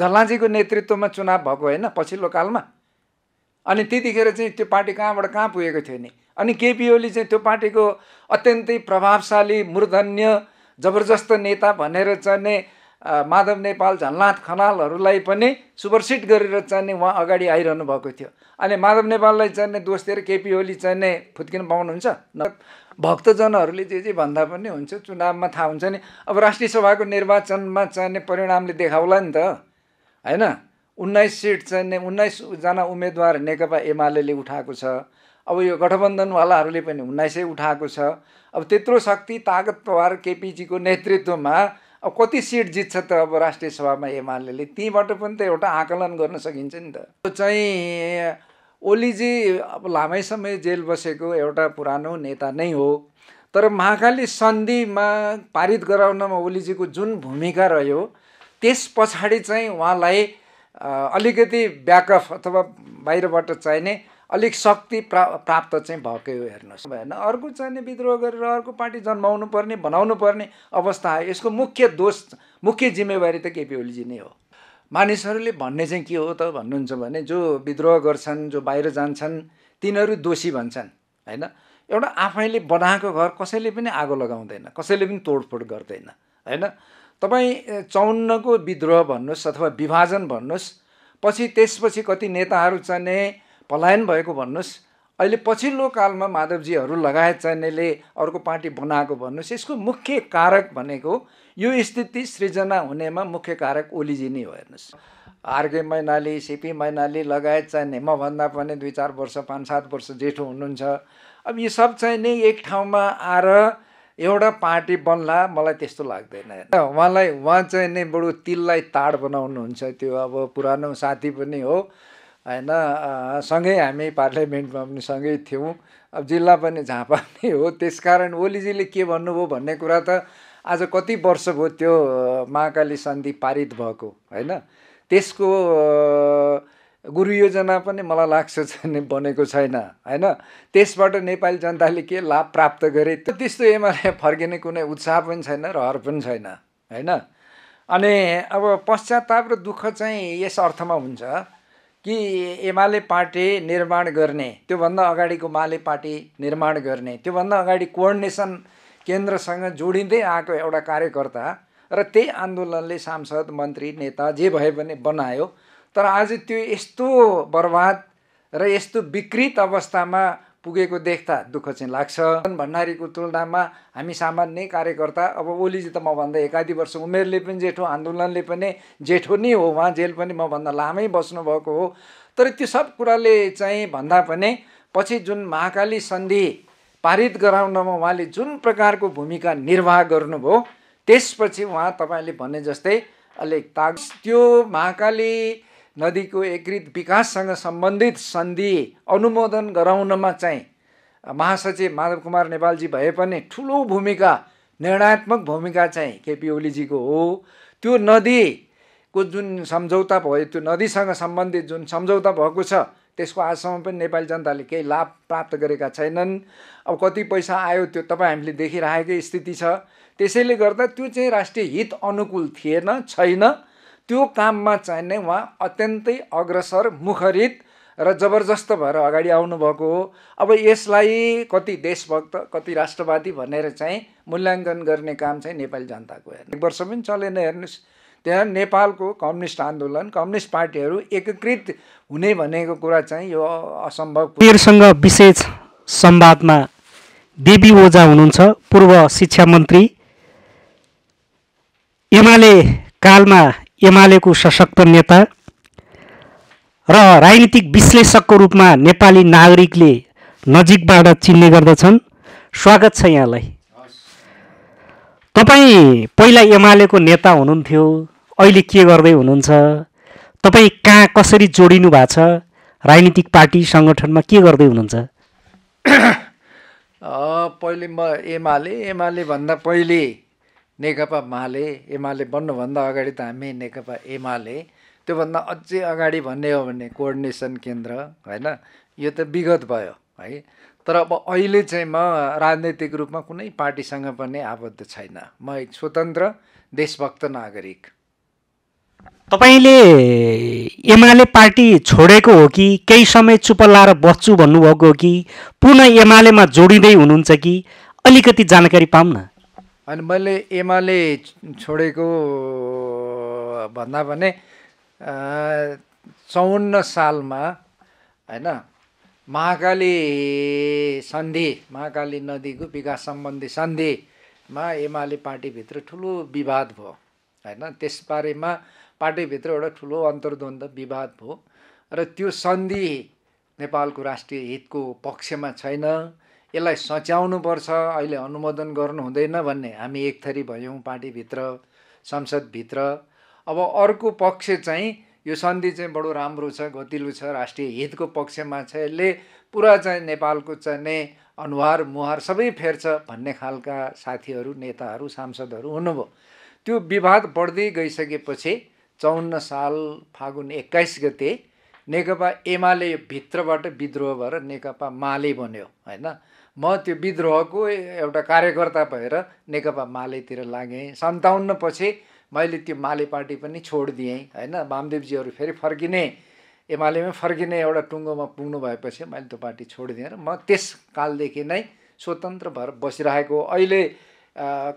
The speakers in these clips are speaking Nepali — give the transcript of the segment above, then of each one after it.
झल्लाजीको नेतृत्वमा चुनाव भएको होइन पछिल्लो कालमा अनि त्यतिखेर चाहिँ त्यो पार्टी कहाँबाट कहाँ पुगेको थियो नि अनि केपी ओली चाहिँ त्यो पार्टीको अत्यन्तै प्रभावशाली मूर्धन्य जबरजस्त नेता भनेर चाहिँ माधव नेपाल झन्लाथ खनालहरूलाई पनि सुपरसिट गरेर चाहिँ उहाँ अगाडि आइरहनु भएको थियो अनि माधव नेपाललाई चाहिँ दोष दिएर केपी ओली चाहिँ फुत्किन पाउनुहुन्छ न भक्तजनहरूले जे जे भन्दा पनि हुन्छ चुनावमा थाहा हुन्छ नि अब राष्ट्रिय सभाको निर्वाचनमा चाहिने परिणामले देखाउला नि त होइन उन्नाइस सिट चाहिँ उन्नाइसजना उम्मेदवार नेकपा एमाले उठाएको छ अब यो गठबन्धनवालाहरूले पनि उन्नाइसै उठाएको छ अब त्यत्रो शक्ति तागत प्रभार केपिजीको नेतृत्वमा अब कति सिट जित्छ त अब राष्ट्रिय सभामा एमाले त्यहीँबाट पनि त एउटा आकलन गर्न सकिन्छ नि त त्यो चाहिँ ओलीजी अब लामै समय जेल बसेको एउटा पुरानो नेता नै हो तर महाकाली सन्धिमा पारित गराउनमा ओलीजीको जुन भूमिका रह्यो त्यस पछाडि चाहिँ उहाँलाई अलिकति ब्याकअप अथवा बाहिरबाट चाहिने अलिक शक्ति प्रा प्राप्त चाहिँ भएकै हो हेर्नुहोस् भएन अर्को चाहिने विद्रोह गरेर अर्को पार्टी जन्माउनु पर्ने बनाउनु पर्ने अवस्था आयो यसको मुख्य दोष मुख्य जिम्मेवारी त केपी ओलीजी नै हो मानिसहरूले भन्ने चाहिँ के हो त भन्नुहुन्छ भने जो विद्रोह गर्छन् जो बाहिर जान्छन् तिनीहरू दोषी भन्छन् होइन एउटा आफैले बनाएको घर कसैले पनि आगो लगाउँदैन कसैले पनि तोडफोड गर्दैन होइन तपाईँ चौन्नको विद्रोह भन्नुहोस् अथवा विभाजन भन्नुहोस् पछि त्यसपछि कति नेताहरू चाहिने पलायन भएको भन्नुहोस् अहिले पछिल्लो कालमा माधवजीहरू लगायत चाहिनेले अर्को पार्टी बनाएको भन्नुहोस् यसको मुख्य कारक भनेको यो स्थिति सृजना हुनेमा मुख्य कारक ओलीजी नै हो हेर्नुहोस् आरके मैनाली सिपी मैनाली लगायत चाहिने मभन्दा पनि दुई चार वर्ष पाँच सात वर्ष जेठो हुनुहुन्छ अब यो सब चाहिँ नै एक ठाउँमा आएर एउटा पार्टी बन्ला मलाई त्यस्तो लाग्दैन उहाँलाई उहाँ चाहिँ नै बरु तिललाई ताड बनाउनुहुन्छ त्यो अब पुरानो साथी पनि हो होइन सँगै हामी पार्लियामेन्टमा पनि सँगै थियौँ अब जिल्ला पनि झापा नै हो त्यसकारण ओलीजीले के भन्नुभयो भन्ने कुरा त आज कति वर्ष भयो त्यो महाकाली सन्धि पारित भएको होइन त्यसको गुरु योजना पनि मलाई लाग्छ चाहिँ बनेको छैन होइन त्यसबाट नेपाली जनताले के लाभ प्राप्त गरे त्यो त्यस्तो एमाले फर्किने कुनै उत्साह पनि छैन रहर पनि छैन होइन अनि अब पश्चाताप र दुःख चाहिँ यस अर्थमा हुन्छ कि एमाले पार्टी निर्माण गर्ने त्योभन्दा अगाडिको माले पार्टी निर्माण गर्ने त्योभन्दा अगाडि कोअर्डिनेसन केन्द्रसँग जोडिँदै आएको एउटा कार्यकर्ता र त्यही आन्दोलनले सांसद मन्त्री नेता जे भए पनि बनायो तर आज त्यो यस्तो बर्बाद र यस्तो विकृत अवस्थामा पुगेको देख्दा दुःख चाहिँ लाग्छ भण्डारीको तुलनामा हामी सामान्य कार्यकर्ता अब ओलीजी त मभन्दा एकाधी वर्ष उमेरले पनि जेठो आन्दोलनले पनि जेठो नै हो उहाँ जेल पनि मभन्दा लामै बस्नुभएको हो तर त्यो सब कुराले चाहिँ भन्दा पनि पछि जुन महाकाली सन्धि पारित गराउनमा उहाँले जुन प्रकारको भूमिका निर्वाह गर्नुभयो त्यसपछि उहाँ तपाईँले भने जस्तै अलिक ताग त्यो महाकाली नदीको एकीकृत विकाससँग सम्बन्धित सन्धि अनुमोदन गराउनमा चाहिँ महासचिव माधव कुमार नेपालजी भए पनि ठुलो भूमिका निर्णयात्मक भूमिका चाहिँ केपी ओलीजीको हो त्यो नदीको जुन सम्झौता भयो त्यो नदीसँग सम्बन्धित जुन सम्झौता भएको छ त्यसको आजसम्म पनि नेपाली जनताले केही लाभ प्राप्त गरेका छैनन् अब कति पैसा आयो त्यो तपाईँ हामीले देखिरहेकै स्थिति छ त्यसैले गर्दा त्यो चाहिँ राष्ट्रिय हित अनुकूल थिएन छैन त्यो काममा चाहिँ नै उहाँ अत्यन्तै अग्रसर मुखरित र जबरजस्त भएर अगाडि आउनुभएको हो अब यसलाई कति देशभक्त कति राष्ट्रवादी भनेर चाहिँ मूल्याङ्कन गर्ने काम चाहिँ नेपाली जनताको हेर्ने वर्ष पनि चलेन हेर्नुहोस् त्यहाँ नेपालको कम्युनिस्ट आन्दोलन कम्युनिस्ट पार्टीहरू एकीकृत हुने भनेको कुरा चाहिँ यो असम्भव उनीहरूसँग विशेष संवादमा देवी ओझा हुनुहुन्छ पूर्व शिक्षा मन्त्री एमाले कालमा एमालेको सशक्त नेता र राजनीतिक विश्लेषकको रूपमा नेपाली नागरिकले नजिकबाट चिन्ने गर्दछन् स्वागत छ यहाँलाई तपाईँ पहिला एमालेको नेता हुनुहुन्थ्यो अहिले के गर्दै हुनुहुन्छ तपाईँ कहाँ कसरी जोडिनु भएको छ राजनीतिक पार्टी सङ्गठनमा के गर्दै हुनुहुन्छ पहिले म एमाले एमाले भन्दा पहिले नेकपा माले एमाले बन्नुभन्दा अगाडि त हामी नेकपा एमाले त्योभन्दा अझै अगाडि भन्ने हो भने कोअर्डिनेसन केन्द्र होइन यो त विगत भयो है तर अब अहिले चाहिँ म राजनैतिक रूपमा कुनै पार्टीसँग पनि आबद्ध छैन म एक स्वतन्त्र देशभक्त नागरिक तपाईँले एमाले पार्टी छोडेको हो कि केही समय चुप लाएर बस्छु भन्नुभएको हो कि पुनः एमालेमा जोडिँदै हुनुहुन्छ कि अलिकति जानकारी पाऊँ न अनि मैले एमाले छोडेको भन्दा भने चौन्न सालमा होइन महाकाली सन्धि महाकाली नदीको विकास सम्बन्धी सन्धिमा एमाले पार्टीभित्र ठुलो विवाद भयो होइन त्यसबारेमा पार्टीभित्र एउटा ठुलो अन्तर्द्वन्द विवाद भयो र त्यो सन्धि नेपालको राष्ट्रिय हितको पक्षमा छैन यसलाई सच्याउनुपर्छ अहिले अनुमोदन गर्नु हुँदैन भन्ने हामी एक थरी भयौँ पार्टीभित्र संसदभित्र अब अर्को पक्ष चाहिँ यो सन्धि चाहिँ बडो राम्रो छ गतिलो छ राष्ट्रिय हितको पक्षमा छ यसले पुरा चाहिँ नेपालको चाहिँ अनुहार मुहार सबै फेर्छ भन्ने खालका साथीहरू नेताहरू सांसदहरू हुनुभयो त्यो विवाद बढ्दै गइसकेपछि चौन्न साल फागुन एक्काइस गते नेकपा एमाले भित्रबाट विद्रोह भएर नेकपा माले बन्यो होइन म त्यो विद्रोहको एउटा कार्यकर्ता भएर नेकपा मालेतिर लागेँ सन्ताउन्न पछि मैले त्यो माले पार्टी पनि छोडिदिएँ होइन वामदेवजीहरू फेरि फर्किने एमालेमै फर्किने एउटा टुङ्गोमा पुग्नु भएपछि मैले त्यो पार्टी छोडिदिएँ र म त्यस कालदेखि नै स्वतन्त्र भएर बसिरहेको अहिले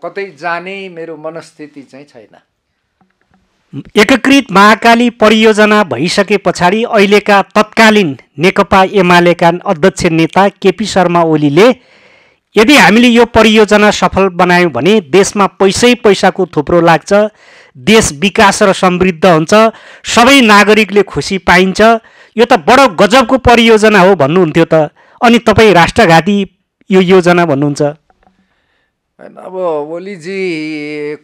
कतै जाने मेरो मनस्थिति चाहिँ छैन एकीकृत महाकाली परियोजना भइसके पछाडि अहिलेका तत्कालीन नेकपा एमालेका अध्यक्ष नेता केपी शर्मा ओलीले यदि हामीले यो परियोजना सफल बनायौँ भने देशमा पैसै पैसाको थुप्रो लाग्छ देश विकास र समृद्ध हुन्छ सबै नागरिकले खुसी पाइन्छ यो त बडो गजबको परियोजना हो भन्नुहुन्थ्यो त अनि तपाईँ राष्ट्रघाती यो योजना भन्नुहुन्छ होइन अब ओलीजी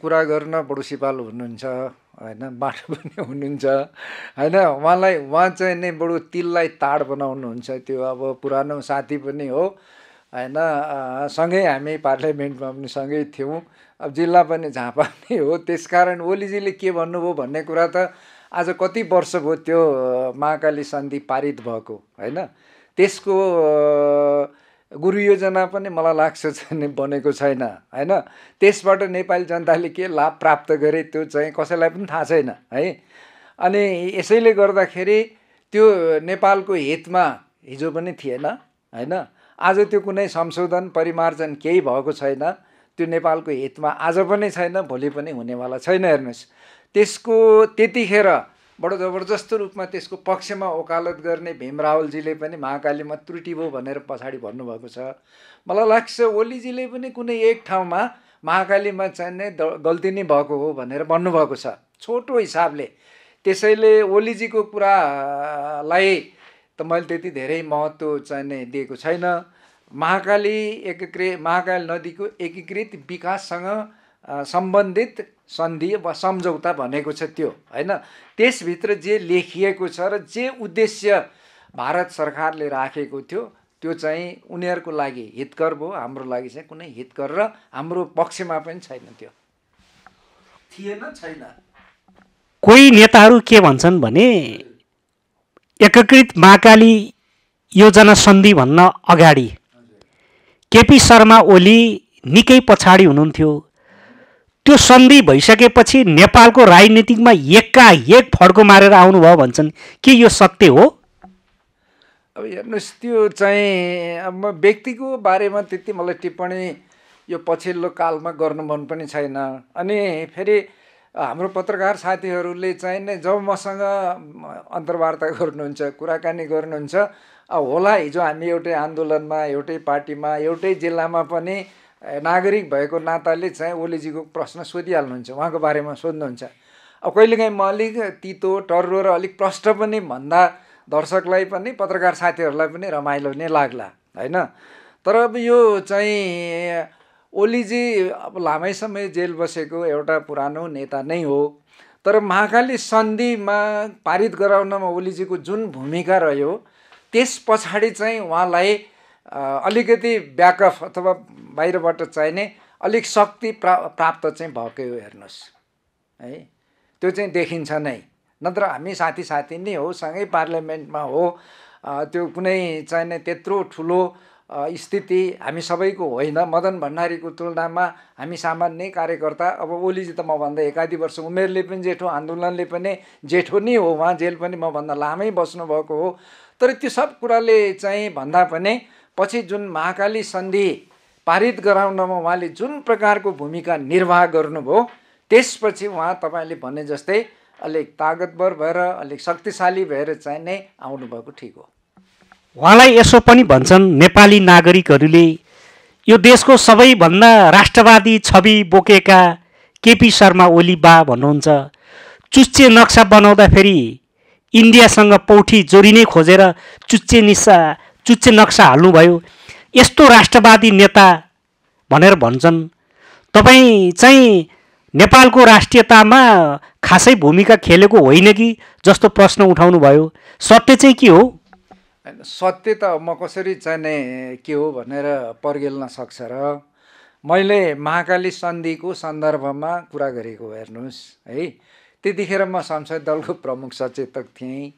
कुरा गर्न बडो सिपालु हुनुहुन्छ होइन बाटो पनि हुनुहुन्छ होइन उहाँलाई उहाँ चाहिँ नै बडो तिललाई ताड बनाउनुहुन्छ त्यो अब पुरानो साथी पनि हो होइन सँगै हामी पार्लियामेन्टमा पनि सँगै थियौँ अब जिल्ला पनि झापा नै हो त्यस कारण ओलीजीले के भन्नुभयो भन्ने कुरा त आज कति वर्ष भयो त्यो महाकाली सन्धि पारित भएको होइन त्यसको गुरु योजना पनि मलाई लाग्छ चाहिँ बनेको छैन होइन त्यसबाट नेपाली जनताले के लाभ प्राप्त गरे त्यो चाहिँ कसैलाई पनि थाहा छैन है अनि यसैले गर्दाखेरि त्यो नेपालको हितमा हिजो पनि थिएन होइन आज त्यो कुनै संशोधन परिमार्जन केही भएको छैन त्यो नेपालको हितमा आज पनि छैन भोलि पनि हुनेवाला छैन हेर्नुहोस् त्यसको त्यतिखेर बडो जबरजस्त रूपमा त्यसको पक्षमा ओकालत गर्ने भीम भीमरावलजीले पनि महाकालीमा त्रुटि भयो भनेर पछाडि भन्नुभएको छ मलाई लाग्छ ओलीजीले पनि कुनै एक ठाउँमा महाकालीमा चाहिँ नै गल्ती नै भएको हो भनेर भन्नुभएको छ छोटो हिसाबले त्यसैले ओलीजीको कुरालाई त मैले त्यति धेरै महत्त्व चाहिँ नै दिएको छैन महाकाली एकीकृत महाकाली नदीको एकीकृत विकाससँग सम्बन्धित सन्धि वा सम्झौता भनेको छ त्यो होइन त्यसभित्र जे लेखिएको छ र जे उद्देश्य भारत सरकारले राखेको थियो त्यो चाहिँ उनीहरूको लागि हितकर भयो हाम्रो लागि चाहिँ कुनै हितकर र हाम्रो पक्षमा पनि छैन त्यो थिएन छैन कोही नेताहरू के भन्छन् भने एकीकृत महाकाली योजना सन्धि भन्न अगाडि केपी शर्मा ओली निकै पछाडि हुनुहुन्थ्यो त्यो सन्धि भइसकेपछि नेपालको राजनीतिमा एकका एक फड्को मारेर आउनुभयो भन्छन् के यो सत्य हो अब हेर्नुहोस् त्यो चाहिँ अब व्यक्तिको बारेमा त्यति मलाई टिप्पणी यो पछिल्लो कालमा गर्नु मन पनि छैन अनि फेरि हाम्रो पत्रकार साथीहरूले चाहिँ नै जब मसँग अन्तर्वार्ता गर्नुहुन्छ कुराकानी गर्नुहुन्छ होला हिजो हामी एउटै आन्दोलनमा एउटै पार्टीमा एउटै जिल्लामा पनि नागरिक भएको नाताले चाहिँ ओलीजीको प्रश्न सोधिहाल्नुहुन्छ उहाँको बारेमा सोध्नुहुन्छ अब कहिलेकाहीँ म अलिक तितो टर्रो र अलिक प्रष्ट पनि भन्दा दर्शकलाई पनि पत्रकार साथीहरूलाई पनि रमाइलो नै लाग्ला होइन तर अब यो चाहिँ ओलीजी अब लामै समय जेल बसेको एउटा पुरानो नेता नै हो तर महाकाली सन्धिमा पारित गराउनमा ओलीजीको जुन भूमिका रह्यो त्यस पछाडि चाहिँ उहाँलाई अलिकति ब्याकअफ अथवा बाहिरबाट चाहिने अलिक शक्ति प्रा प्राप्त चाहिँ भएकै हो हेर्नुहोस् है त्यो चाहिँ देखिन्छ नै नत्र हामी साथी साथी नै हो सँगै पार्लियामेन्टमा हो त्यो कुनै चाहिने त्यत्रो ठुलो स्थिति हामी सबैको होइन मदन भण्डारीको तुलनामा हामी सामान्य कार्यकर्ता अब ओलीजी त मभन्दा एकाधी वर्ष उमेरले पनि जेठो आन्दोलनले पनि जेठो नै हो उहाँ जेल पनि मभन्दा लामै बस्नुभएको हो तर त्यो सब कुराले चाहिँ भन्दा पनि पछि जुन महाकाली सन्धि पारित गराउनमा उहाँले जुन प्रकारको भूमिका निर्वाह गर्नुभयो त्यसपछि उहाँ तपाईँले भने जस्तै अलिक तागतवर भएर अलिक शक्तिशाली भएर चाहिँ नै आउनुभएको ठिक हो उहाँलाई यसो पनि भन्छन् नेपाली नागरिकहरूले यो देशको सबैभन्दा राष्ट्रवादी छवि बोकेका केपी शर्मा ओली बा भन्नुहुन्छ चुच्चे नक्सा बनाउँदाखेरि इन्डियासँग पौठी जोडिनै खोजेर चुच्चे निसा चुच्चे नक्सा हाल्नुभयो यस्तो राष्ट्रवादी नेता भनेर भन्छन् तपाईँ चाहिँ नेपालको राष्ट्रियतामा खासै भूमिका खेलेको होइन कि जस्तो प्रश्न उठाउनु भयो सत्य चाहिँ के हो सत्य त म कसरी चाहिँ के हो भनेर पर्गेल्न सक्छ र मैले महाकाली सन्धिको सन्दर्भमा कुरा गरेको हेर्नुहोस् है त्यतिखेर म संसद दलको प्रमुख सचेतक थिएँ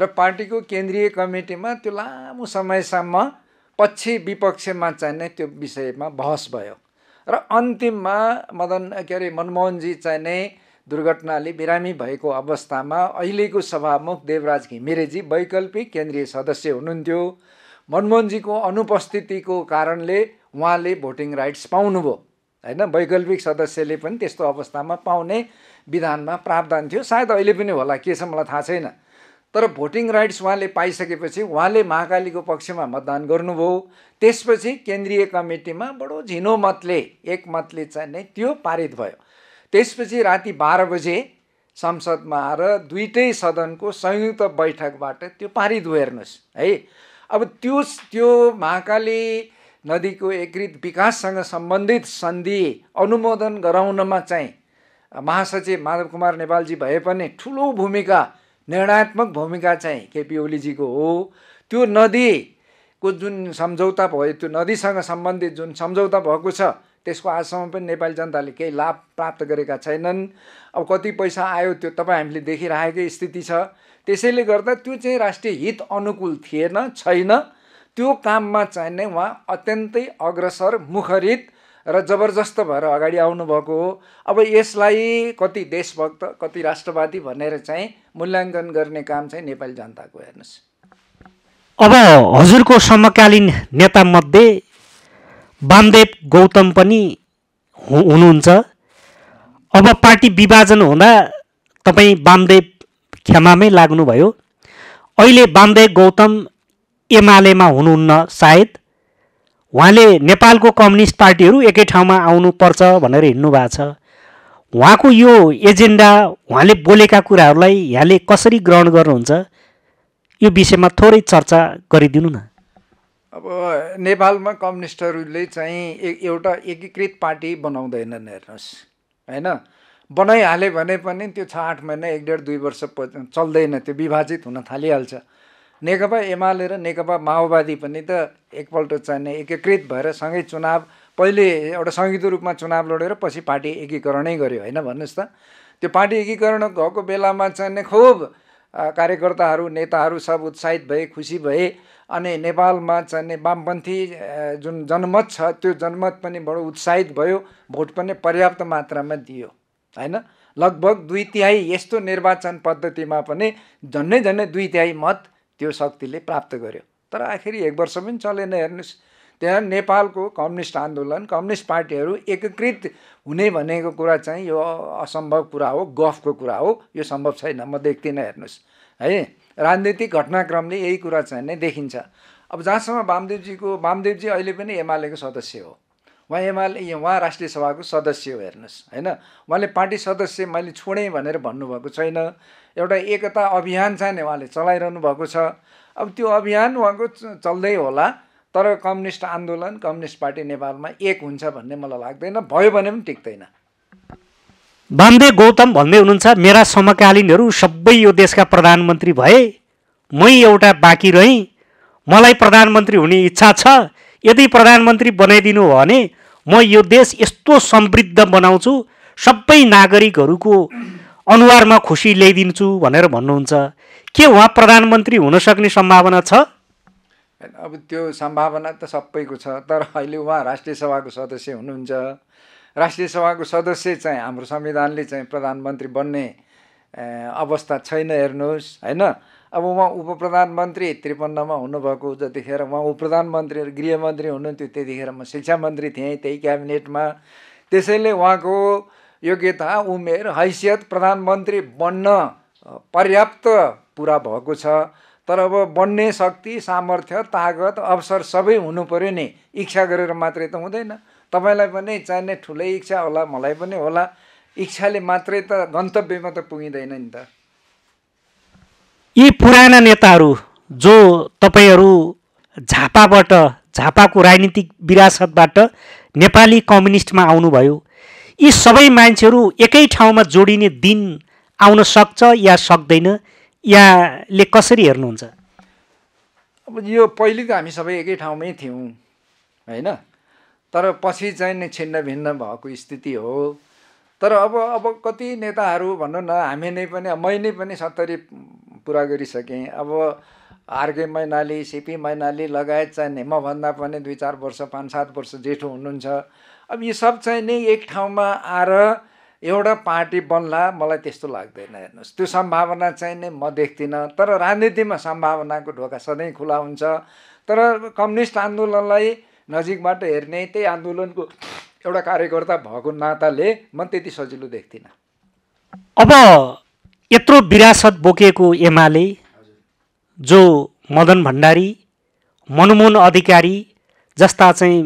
र पार्टीको केन्द्रीय कमिटीमा त्यो लामो समयसम्म पछि विपक्षमा चाहिँ नै त्यो विषयमा बहस भयो र अन्तिममा मदन के अरे मनमोहनजी चाहिँ नै दुर्घटनाले बिरामी भएको अवस्थामा अहिलेको सभामुख देवराज घिमिरेजी वैकल्पिक केन्द्रीय सदस्य हुनुहुन्थ्यो मनमोहनजीको अनुपस्थितिको कारणले उहाँले भोटिङ राइट्स पाउनुभयो होइन वैकल्पिक सदस्यले पनि त्यस्तो अवस्थामा पाउने विधानमा प्रावधान थियो सायद अहिले पनि होला के छ मलाई थाहा छैन तर भोटिङ राइट्स उहाँले पाइसकेपछि उहाँले महाकालीको पक्षमा मतदान गर्नुभयो त्यसपछि केन्द्रीय कमिटीमा बडो झिनो मतले एक मतले चाहिँ नै त्यो पारित भयो त्यसपछि राति बाह्र बजे संसदमा आएर दुइटै सदनको संयुक्त बैठकबाट त्यो पारित भयो हेर्नुहोस् है अब त्यो त्यो महाकाली नदीको एकीकृत विकाससँग सम्बन्धित सन्धि अनुमोदन गराउनमा चाहिँ महासचिव माधव कुमार नेपालजी भए पनि ठुलो भूमिका निर्णयात्मक भूमिका चाहिँ केपी ओलीजीको हो त्यो नदीको जुन सम्झौता भयो त्यो नदीसँग सम्बन्धित जुन सम्झौता भएको छ त्यसको आजसम्म पनि नेपाली जनताले केही लाभ प्राप्त गरेका छैनन् अब कति पैसा आयो त्यो तपाईँ हामीले देखिरहेकै स्थिति छ त्यसैले गर्दा त्यो चाहिँ राष्ट्रिय हित अनुकूल थिएन छैन त्यो काममा चाहिँ नै उहाँ अत्यन्तै अग्रसर मुखरित र जबरजस्त भएर अगाडि आउनुभएको हो अब यसलाई कति देशभक्त कति राष्ट्रवादी भनेर चाहिँ मूल्याङ्कन गर्ने काम चाहिँ नेपाली जनताको हेर्नुहोस् अब हजुरको समकालीन नेतामध्ये वामदेव गौतम पनि हुनुहुन्छ अब पार्टी विभाजन हुँदा तपाईँ वामदेव खेमामै लाग्नुभयो अहिले वामदेव गौतम एमालेमा हुनुहुन्न सायद उहाँले नेपालको कम्युनिस्ट पार्टीहरू एकै ठाउँमा आउनुपर्छ भनेर हिँड्नु भएको छ उहाँको यो एजेन्डा उहाँले बोलेका कुराहरूलाई यहाँले कसरी ग्रहण गर्नुहुन्छ यो विषयमा थोरै चर्चा गरिदिनु न अब नेपालमा कम्युनिस्टहरूले चाहिँ एउटा एकीकृत पार्टी बनाउँदैनन् हेर्नुहोस् होइन बनाइहाल्यो भने पनि त्यो छ आठ महिना एक डेढ दुई वर्ष चल्दैन त्यो विभाजित हुन थालिहाल्छ नेकपा एमाले र नेकपा माओवादी पनि त एकपल्ट चाहिने एकीकृत भएर सँगै चुनाव पहिले एउटा संयुक्त रूपमा चुनाव लडेर पछि पार्टी एकीकरणै गर्यो होइन भन्नुहोस् त त्यो पार्टी एकीकरण भएको बेलामा चाहिँ खुब कार्यकर्ताहरू नेताहरू सब उत्साहित भए खुसी भए अनि नेपालमा चाहिँ वामपन्थी जुन जनमत छ त्यो जनमत पनि बडो उत्साहित भयो भोट पनि पर्याप्त मात्रामा दियो होइन लगभग दुई तिहाई यस्तो निर्वाचन पद्धतिमा पनि झन्डै झन्डै दुई तिहाई मत त्यो शक्तिले प्राप्त गर्यो तर आखिरी एक वर्ष पनि चलेन हेर्नुहोस् त्यहाँ नेपालको कम्युनिस्ट आन्दोलन कम्युनिस्ट पार्टीहरू एकीकृत हुने भनेको कुरा चाहिँ यो असम्भव कुरा हो गफको कुरा हो यो सम्भव छैन म देख्दिनँ हेर्नुहोस् है राजनीतिक घटनाक्रमले यही कुरा चाहिँ नै देखिन्छ अब जहाँसम्म वामदेवजीको वामदेवजी अहिले पनि एमालेको सदस्य हो उहाँ एमाले उहाँ राष्ट्रिय सभाको सदस्य हो हेर्नुहोस् होइन उहाँले पार्टी सदस्य मैले छोडेँ भनेर भन्नुभएको छैन एउटा एकता अभियान छ नि उहाँले चलाइरहनु भएको छ अब त्यो अभियान उहाँको चल्दै होला तर कम्युनिस्ट आन्दोलन कम्युनिस्ट पार्टी नेपालमा एक हुन्छ भन्ने मलाई लाग्दैन भयो भने पनि टिक्दैन बान्दे गौतम भन्दै हुनुहुन्छ मेरा समकालीनहरू सबै यो देशका प्रधानमन्त्री भए मै एउटा बाँकी रहेँ मलाई प्रधानमन्त्री हुने इच्छा छ यदि प्रधानमन्त्री बनाइदिनु हो भने म यो देश यस्तो समृद्ध बनाउँछु सबै नागरिकहरूको अनुहारमा खुसी ल्याइदिन्छु भनेर भन्नुहुन्छ के उहाँ प्रधानमन्त्री हुन सक्ने सम्भावना छ अब त्यो सम्भावना त सबैको छ तर अहिले उहाँ राष्ट्रिय सभाको सदस्य हुनुहुन्छ राष्ट्रिय सभाको सदस्य चाहिँ हाम्रो संविधानले चाहिँ प्रधानमन्त्री बन्ने अवस्था छैन हेर्नुहोस् होइन अब उहाँ उप प्रधानमन्त्री त्रिपन्नमा हुनुभएको जतिखेर उहाँ उप प्रधानमन्त्री गृहमन्त्री हुनुहुन्थ्यो त्यतिखेर म शिक्षा मन्त्री थिएँ त्यही क्याबिनेटमा त्यसैले उहाँको योग्यता उमेर हैसियत प्रधानमन्त्री बन्न पर्याप्त पुरा भएको छ तर अब बन्ने शक्ति सामर्थ्य तागत अवसर सबै हुनु पऱ्यो नि इच्छा गरेर मात्रै त हुँदैन तपाईँलाई पनि चाहिने ठुलै इच्छा होला मलाई पनि होला इच्छाले मात्रै त गन्तव्यमा त पुगिँदैन नि त यी पुराना नेताहरू जो तपाईँहरू झापाबाट झापाको राजनीतिक विरासतबाट नेपाली कम्युनिस्टमा आउनुभयो यी सबै मान्छेहरू एकै ठाउँमा जोडिने दिन आउन सक्छ या सक्दैन यहाँले कसरी हेर्नुहुन्छ अब यो पहिले त हामी सबै एकै ठाउँमै थियौँ होइन तर पछि चाहिँ छिन्न भिन्न भएको स्थिति हो तर अब अब कति नेताहरू भनौँ न हामी नै पनि मै नै पनि सत्तरी पुरा गरिसकेँ अब आरके मैनाली सिपी मैनाली लगायत चाहिँ मभन्दा पनि दुई चार वर्ष पाँच सात वर्ष जेठो हुनुहुन्छ अब यी सब चाहिँ नै एक ठाउँमा आएर एउटा पार्टी बन्ला मलाई त्यस्तो लाग्दैन हेर्नुहोस् त्यो सम्भावना चाहिँ नै म देख्दिनँ तर राजनीतिमा सम्भावनाको ढोका सधैँ खुला हुन्छ तर कम्युनिस्ट आन्दोलनलाई नजिकबाट हेर्ने त्यही आन्दोलनको एउटा कार्यकर्ता भएको नाताले म त्यति सजिलो देख्दिनँ अब यत्रो विरासत बोकेको एमाले जो मदन भण्डारी मनमोहन अधिकारी जस्ता चाहिँ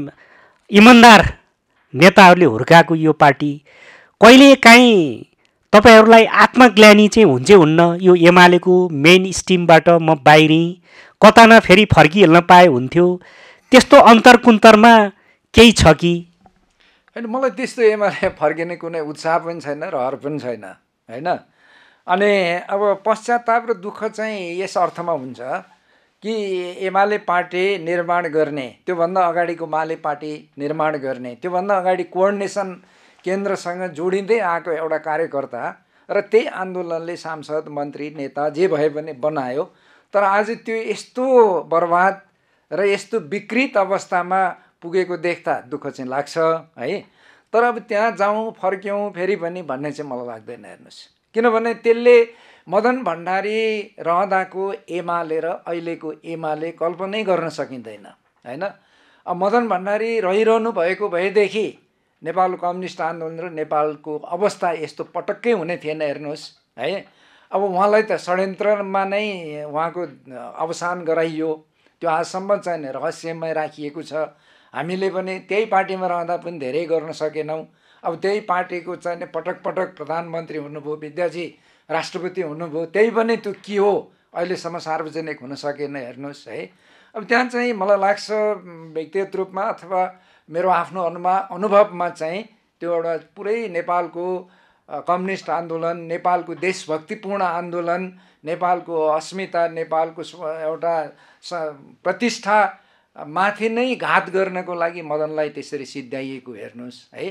इमान्दार नेताहरूले हुर्काएको यो पार्टी कहिलेकाहीँ तपाईँहरूलाई आत्मज्ञानी चाहिँ हुन्छ हुन्न यो एमालेको मेन स्ट्रिमबाट म बाहिरी कता न फेरि फर्किहाल्न पाए हुन्थ्यो त्यस्तो अन्तरकुन्तरमा केही छ कि होइन मलाई त्यस्तो एमाले फर्किने कुनै उत्साह पनि छैन रहर पनि छैन होइन अनि अब पश्चाताप र दुःख चाहिँ यस अर्थमा हुन्छ कि एमाले पार्टी निर्माण गर्ने त्योभन्दा अगाडिको माले पार्टी निर्माण गर्ने त्योभन्दा अगाडि कोअर्डिनेसन केन्द्रसँग जोडिँदै आएको एउटा कार्यकर्ता र त्यही आन्दोलनले सांसद मन्त्री नेता जे भए पनि बनायो तर आज त्यो यस्तो बर्बाद र यस्तो विकृत अवस्थामा पुगेको देख्दा दुःख चाहिँ लाग्छ है तर अब त्यहाँ जाउँ फर्क्यौँ फेरि पनि भन्ने चाहिँ मलाई लाग्दैन हेर्नुहोस् किनभने त्यसले मदन भण्डारी रहँदाको एमाले र अहिलेको एमाले कल्पनै गर्न सकिँदैन होइन अब मदन भण्डारी रहिरहनु भएको भएदेखि नेपाल कम्युनिस्ट आन्दोलन र नेपालको अवस्था यस्तो पटक्कै हुने थिएन हेर्नुहोस् है अब उहाँलाई त षड्यन्त्रमा नै उहाँको अवसान गराइयो त्यो आजसम्म चाहिँ रहस्यमय राखिएको छ हामीले पनि त्यही पार्टीमा रहँदा पनि धेरै गर्न सकेनौँ अब त्यही पार्टीको चाहिँ पटक पटक प्रधानमन्त्री हुनुभयो विद्याजी राष्ट्रपति हुनुभयो त्यही पनि त्यो के हो अहिलेसम्म सार्वजनिक हुन सकेन हेर्नुहोस् है अब त्यहाँ चाहिँ मलाई लाग्छ व्यक्तिगत रूपमा अथवा मेरो आफ्नो अनुमा अनुभवमा चाहिँ त्यो एउटा पुरै नेपालको कम्युनिस्ट आन्दोलन नेपालको देशभक्तिपूर्ण आन्दोलन नेपालको अस्मिता नेपालको एउटा प्रतिष्ठा माथि नै घात गर्नको लागि मदनलाई त्यसरी सिद्ध्याइएको हेर्नुहोस् है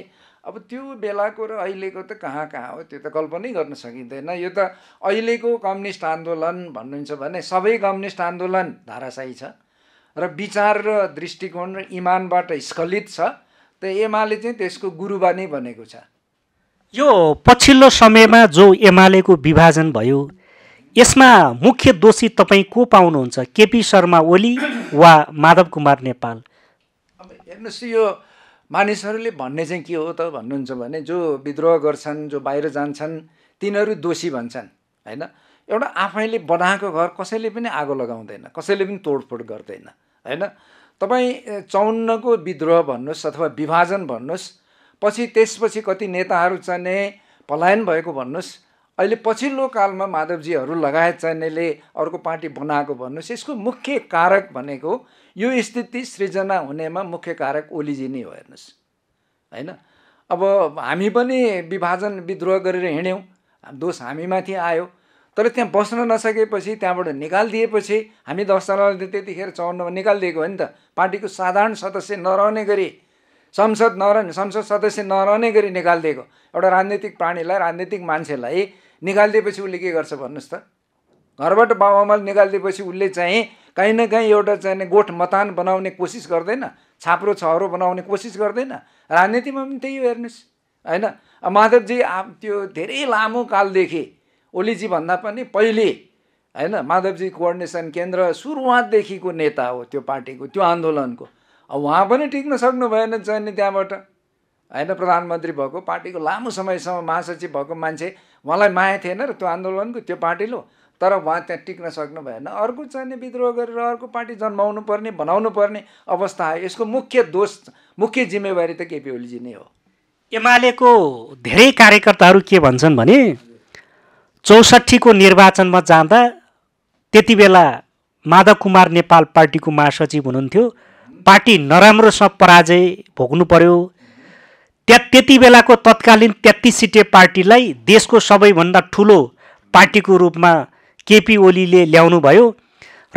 अब त्यो बेलाको र अहिलेको त कहाँ कहाँ हो त्यो त कल्पनै गर्न सकिँदैन यो त अहिलेको कम्युनिस्ट आन्दोलन भन्नुहुन्छ भने सबै कम्युनिस्ट आन्दोलन धाराशाही छ र विचार र दृष्टिकोण र इमानबाट स्खलित छ त एमाले चाहिँ त्यसको गुरुबा नै बनेको छ यो पछिल्लो समयमा जो एमालेको विभाजन भयो यसमा मुख्य दोषी तपाईँ को पाउनुहुन्छ केपी शर्मा ओली वा माधव कुमार नेपाल अब हेर्नुहोस् यो मानिसहरूले भन्ने चाहिँ के हो त भन्नुहुन्छ भने जो विद्रोह गर्छन् जो बाहिर जान्छन् तिनीहरू दोषी भन्छन् होइन एउटा आफैले बनाएको घर कसैले पनि आगो लगाउँदैन कसैले पनि तोडफोड गर्दैन होइन तपाईँ चौन्नको विद्रोह भन्नुहोस् अथवा विभाजन भन्नुहोस् पछि त्यसपछि कति नेताहरू चाहिने पलायन भएको भन्नुहोस् अहिले पछिल्लो कालमा माधवजीहरू लगायत चाहिनेले अर्को पार्टी बनाएको भन्नुहोस् यसको मुख्य कारक भनेको यो स्थिति सृजना हुनेमा मुख्य कारक ओलीजी नै हो हेर्नुहोस् होइन अब हामी पनि विभाजन विद्रोह गरेर हिँड्यौँ दोष हामीमाथि आयो तर त्यहाँ बस्न नसकेपछि त्यहाँबाट निकालिदिएपछि हामी दसजनाले त्यतिखेर चौन्नमा निकालिदिएको हो नि त पार्टीको साधारण सदस्य नरहने गरी संसद नरहने संसद सदस्य नरहने गरी निकालिदिएको एउटा राजनीतिक प्राणीलाई राजनीतिक मान्छेलाई निकालिदिएपछि उसले के गर्छ भन्नुहोस् त घरबाट बाबुआमाले निकालिदिएपछि उसले चाहिँ काहीँ न काहीँ एउटा चाहिने गोठ मतान बनाउने कोसिस गर्दैन छाप्रो छहरो बनाउने कोसिस गर्दैन राजनीतिमा पनि त्यही हो हेर्नुहोस् होइन माधवजी आ त्यो धेरै लामो कालदेखि ओलीजी भन्दा पनि पहिले होइन माधवजी कोअर्डिनेसन केन्द्र सुरुवातदेखिको नेता हो त्यो पार्टीको त्यो आन्दोलनको अब उहाँ पनि टिक्न सक्नु भएन चाहिने त्यहाँबाट होइन प्रधानमन्त्री भएको पार्टीको लामो समयसम्म महासचिव भएको मान्छे उहाँलाई माया थिएन र त्यो आन्दोलनको त्यो पार्टीले तर उहाँ त्यहाँ टिक्न सक्नु भएन अर्को चाहिने विद्रोह गरेर अर्को पार्टी जन्माउनु पर्ने बनाउनु पर्ने अवस्था आयो यसको मुख्य दोष मुख्य जिम्मेवारी त केपी ओलीजी नै हो एमालेको धेरै कार्यकर्ताहरू के भन्छन् भने चौसठीको निर्वाचनमा जाँदा त्यति बेला माधव कुमार नेपाल पार्टीको महासचिव हुनुहुन्थ्यो पार्टी नराम्रोसँग पराजय भोग्नु पर्यो त्यहाँ त्यति बेलाको तत्कालीन तेत्तिस सिटे पार्टीलाई देशको सबैभन्दा ठुलो पार्टीको रूपमा केपी ओलीले ल्याउनुभयो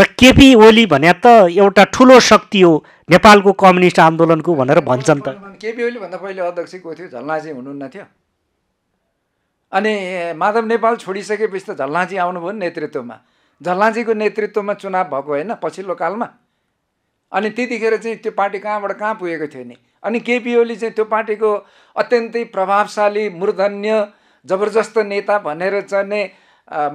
र केपी ओली भने त एउटा ठुलो शक्ति हो नेपालको कम्युनिस्ट आन्दोलनको भनेर भन्छन् त केपी ओली भन्दा पहिले अध्यक्ष को थियो झलनाजी हुनुहुन्न थियो अनि माधव नेपाल छोडिसकेपछि त झलनाजी आउनुभयो नेतृत्वमा झलनाजीको नेतृत्वमा चुनाव भएको होइन पछिल्लो कालमा अनि त्यतिखेर चाहिँ त्यो पार्टी कहाँबाट कहाँ पुगेको थियो नि अनि केपी ओली चाहिँ त्यो पार्टीको अत्यन्तै प्रभावशाली मूर्धन्य जबरजस्त नेता भनेर चाहिँ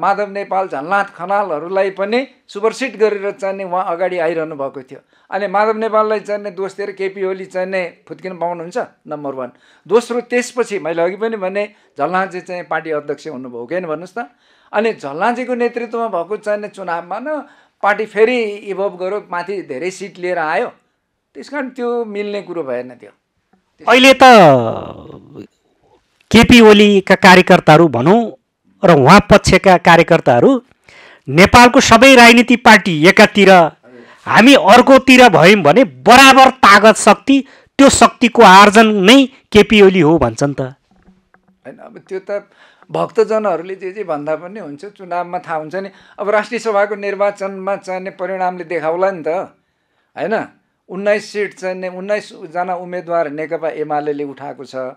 माधव नेपाल झन्लाथ खनालहरूलाई पनि सुपरसिट गरेर चाहिँ उहाँ अगाडि आइरहनु भएको थियो अनि माधव नेपाललाई चाहिँ दोष दिएर केपी ओली चाहिँ फुत्किन पाउनुहुन्छ नम्बर वान दोस्रो त्यसपछि मैले अघि पनि भने झल्लाजी चाहिँ पार्टी अध्यक्ष हुनुभयो कि भन्नुहोस् त अनि झल्लाजीको नेतृत्वमा भएको चाहिँ चुनावमा न पार्टी फेरि इभल्भ गर्यो माथि धेरै सिट लिएर आयो त्यस कारण त्यो मिल्ने कुरो भएन त्यो अहिले त केपी ओलीका कार्यकर्ताहरू भनौँ र उहाँ पक्षका कार्यकर्ताहरू नेपालको सबै राजनीति पार्टी एकातिर हामी अर्कोतिर भयौँ भने बराबर तागत शक्ति त्यो शक्तिको आर्जन नै केपी ओली हो भन्छन् त होइन अब त्यो त भक्तजनहरूले जे जे भन्दा पनि हुन्छ चुनावमा थाहा हुन्छ नि अब राष्ट्रिय सभाको निर्वाचनमा चाहिने परिणामले देखाउला नि त होइन उन्नाइस सिट चाहिने उन्नाइसजना उम्मेदवार नेकपा एमाले उठाएको छ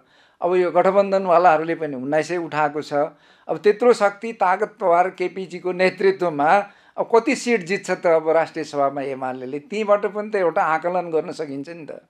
अब यो गठबन्धनवालाहरूले पनि उन्नाइसै उठाएको छ अब त्यत्रो शक्ति तागत पवार केपिजीको नेतृत्वमा अब कति सिट जित्छ त अब राष्ट्रिय सभामा एमाले त्यहीँबाट पनि त एउटा आकलन गर्न सकिन्छ नि त